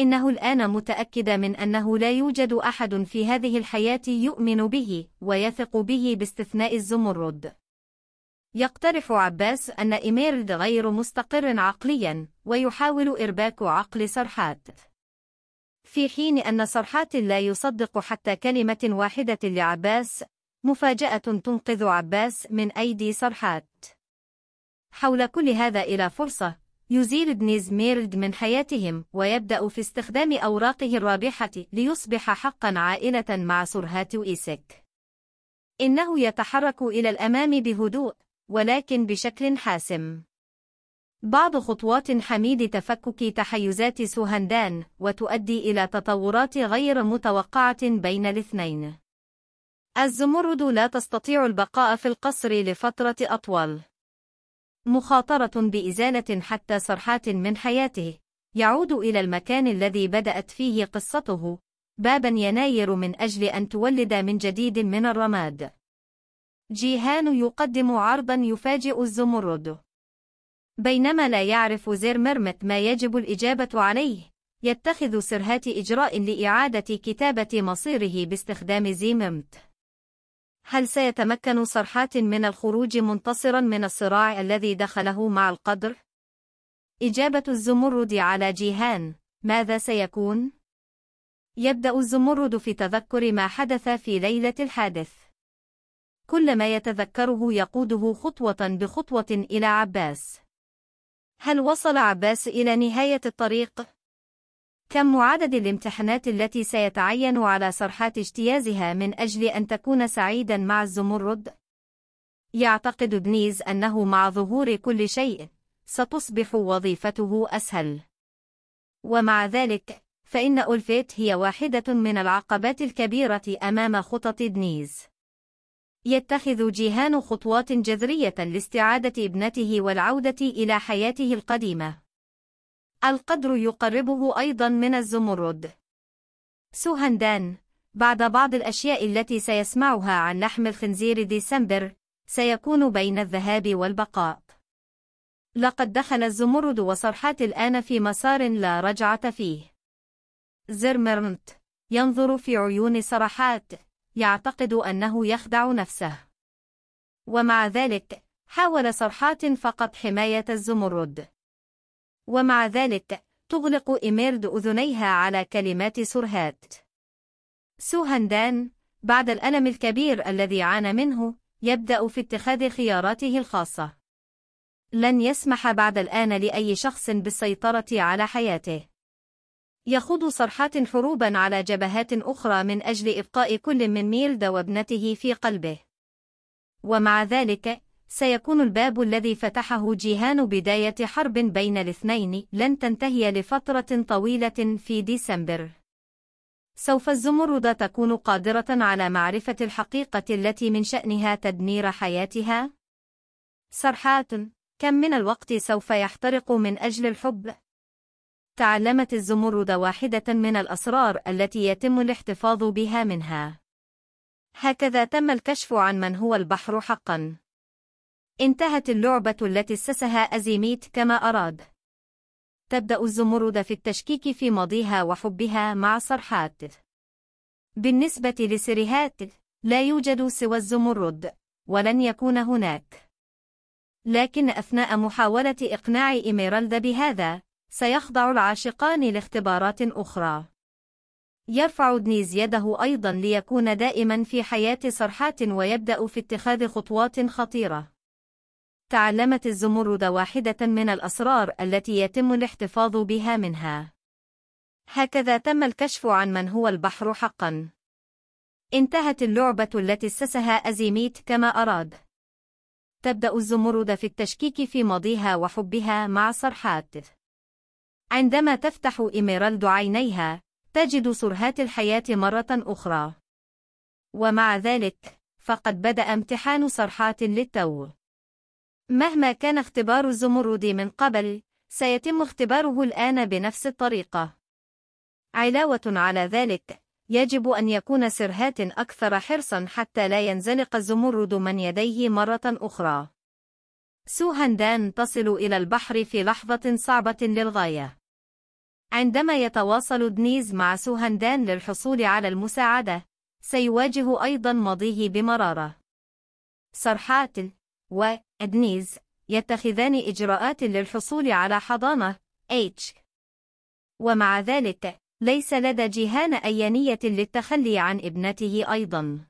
إنه الآن متأكد من أنه لا يوجد أحد في هذه الحياة يؤمن به ويثق به باستثناء الزمرد يقترح عباس أن إيميرد غير مستقر عقليا ويحاول إرباك عقل سرحات في حين أن سرحات لا يصدق حتى كلمة واحدة لعباس مفاجأة تنقذ عباس من أيدي سرحات حول كل هذا إلى فرصة يزيل دنيز ميرد من حياتهم ويبدأ في استخدام أوراقه الرابحة ليصبح حقا عائلة مع سرهاتو إيسك إنه يتحرك إلى الأمام بهدوء ولكن بشكل حاسم بعض خطوات حميد تفكك تحيزات سوهندان وتؤدي إلى تطورات غير متوقعة بين الاثنين الزمرد لا تستطيع البقاء في القصر لفترة أطول مخاطرة بإزالة حتى صرحات من حياته يعود إلى المكان الذي بدأت فيه قصته بابا يناير من أجل أن تولد من جديد من الرماد جيهان يقدم عرضا يفاجئ الزمرد بينما لا يعرف زير مرمت ما يجب الإجابة عليه يتخذ سرهات إجراء لإعادة كتابة مصيره باستخدام زيممت هل سيتمكن صرحات من الخروج منتصرا من الصراع الذي دخله مع القدر؟ إجابة الزمرد على جيهان ماذا سيكون؟ يبدأ الزمرد في تذكر ما حدث في ليلة الحادث كل ما يتذكره يقوده خطوة بخطوة إلى عباس هل وصل عباس إلى نهاية الطريق؟ كم عدد الامتحانات التي سيتعين على صرحات اجتيازها من أجل أن تكون سعيدا مع الزمرد؟ يعتقد دنيز أنه مع ظهور كل شيء، ستصبح وظيفته أسهل. ومع ذلك، فإن ألفيت هي واحدة من العقبات الكبيرة أمام خطط دنيز. يتخذ جيهان خطوات جذرية لاستعادة ابنته والعودة إلى حياته القديمة. القدر يقربه أيضا من الزمرد سوهندان بعد بعض الأشياء التي سيسمعها عن لحم الخنزير ديسمبر سيكون بين الذهاب والبقاء لقد دخل الزمرد وصرحات الآن في مسار لا رجعة فيه زرمرنت ينظر في عيون صرحات يعتقد أنه يخدع نفسه ومع ذلك حاول صرحات فقط حماية الزمرد ومع ذلك تغلق إميرد أذنيها على كلمات سرهات سوهندان بعد الألم الكبير الذي عانى منه يبدأ في اتخاذ خياراته الخاصة لن يسمح بعد الآن لأي شخص بالسيطرة على حياته يخوض صرحات حروبا على جبهات أخرى من أجل إبقاء كل من ميلدا وابنته في قلبه ومع ذلك سيكون الباب الذي فتحه جيهان بداية حرب بين الاثنين لن تنتهي لفترة طويلة في ديسمبر. سوف الزمرد تكون قادرة على معرفة الحقيقة التي من شأنها تدمير حياتها؟ سرحات، كم من الوقت سوف يحترق من أجل الحب؟ تعلمت الزمرد واحدة من الأسرار التي يتم الاحتفاظ بها منها. هكذا تم الكشف عن من هو البحر حقاً. انتهت اللعبة التي اسسها أزيميت كما أراد. تبدأ الزمرد في التشكيك في ماضيها وحبها مع صرحات. بالنسبة لسرهات، لا يوجد سوى الزمرد، ولن يكون هناك. لكن أثناء محاولة إقناع إيميرالدا بهذا، سيخضع العاشقان لاختبارات أخرى. يرفع دنيز يده أيضا ليكون دائما في حياة صرحات ويبدأ في اتخاذ خطوات خطيرة. تعلمت الزمرد واحدة من الأسرار التي يتم الاحتفاظ بها منها. هكذا تم الكشف عن من هو البحر حقا. انتهت اللعبة التي اسسها أزيميت كما أراد. تبدأ الزمرد في التشكيك في ماضيها وحبها مع صرحات. عندما تفتح إيميرالد عينيها، تجد سرهات الحياة مرة أخرى. ومع ذلك، فقد بدأ امتحان صرحات للتو. مهما كان اختبار الزمرد من قبل سيتم اختباره الآن بنفس الطريقة علاوة على ذلك يجب أن يكون سرهات أكثر حرصا حتى لا ينزلق الزمرد من يديه مرة أخرى سوهندان تصل إلى البحر في لحظة صعبة للغاية عندما يتواصل دنيز مع سوهندان للحصول على المساعدة سيواجه أيضا ماضيه بمرارة صرحات و أدنيز يتخذان إجراءات للحصول على حضانة H ومع ذلك ليس لدى جيهان أي نية للتخلي عن ابنته أيضا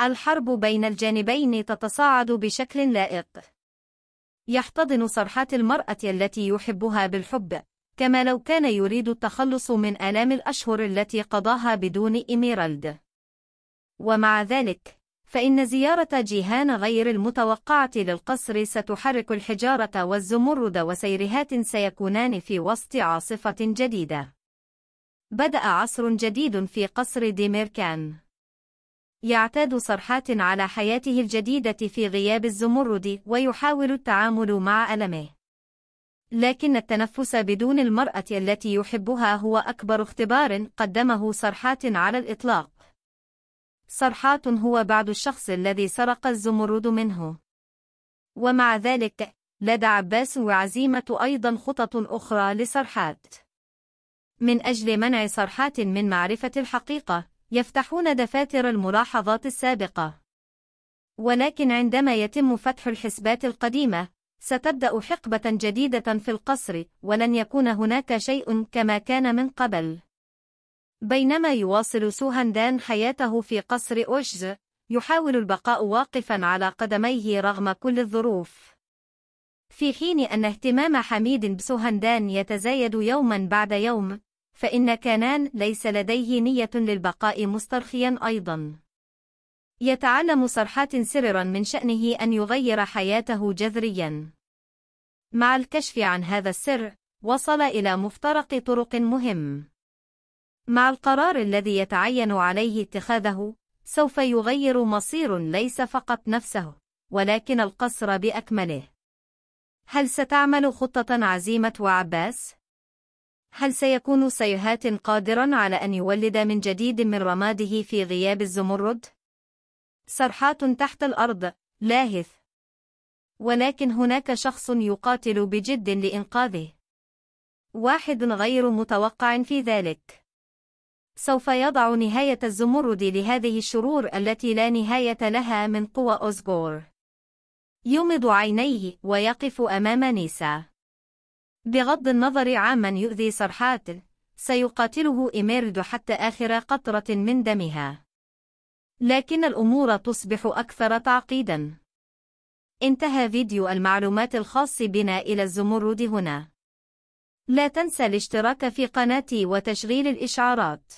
الحرب بين الجانبين تتصاعد بشكل لائق يحتضن صرحات المرأة التي يحبها بالحب كما لو كان يريد التخلص من آلام الأشهر التي قضاها بدون إيميرالد ومع ذلك فإن زيارة جيهان غير المتوقعة للقصر ستحرك الحجارة والزمرد وسيرهات سيكونان في وسط عاصفة جديدة. بدأ عصر جديد في قصر ديميركان. يعتاد صرحات على حياته الجديدة في غياب الزمرد ويحاول التعامل مع ألمه. لكن التنفس بدون المرأة التي يحبها هو أكبر اختبار قدمه صرحات على الإطلاق. صرحات هو بعد الشخص الذي سرق الزمرد منه ومع ذلك لدى عباس وعزيمة أيضا خطط أخرى لسرحات من أجل منع صرحات من معرفة الحقيقة يفتحون دفاتر الملاحظات السابقة ولكن عندما يتم فتح الحسبات القديمة ستبدأ حقبة جديدة في القصر ولن يكون هناك شيء كما كان من قبل بينما يواصل سوهاندان حياته في قصر أوشز، يحاول البقاء واقفا على قدميه رغم كل الظروف. في حين أن اهتمام حميد بسوهندان يتزايد يوما بعد يوم، فإن كانان ليس لديه نية للبقاء مسترخيا أيضا. يتعلم صرحات سررا من شأنه أن يغير حياته جذريا. مع الكشف عن هذا السر، وصل إلى مفترق طرق مهم. مع القرار الذي يتعين عليه اتخاذه سوف يغير مصير ليس فقط نفسه ولكن القصر بأكمله هل ستعمل خطة عزيمة وعباس؟ هل سيكون سيهات قادرا على أن يولد من جديد من رماده في غياب الزمرد؟ سرحات تحت الأرض لاهث ولكن هناك شخص يقاتل بجد لإنقاذه واحد غير متوقع في ذلك سوف يضع نهاية الزمرد لهذه الشرور التي لا نهاية لها من قوى أوزغور. يمض عينيه ويقف أمام نيسا. بغض النظر عمن يؤذي سرحاتل، سيقاتله إيميرد حتى آخر قطرة من دمها. لكن الأمور تصبح أكثر تعقيداً. انتهى فيديو المعلومات الخاص بنا إلى الزمرد هنا. لا تنسى الاشتراك في قناتي وتشغيل الإشعارات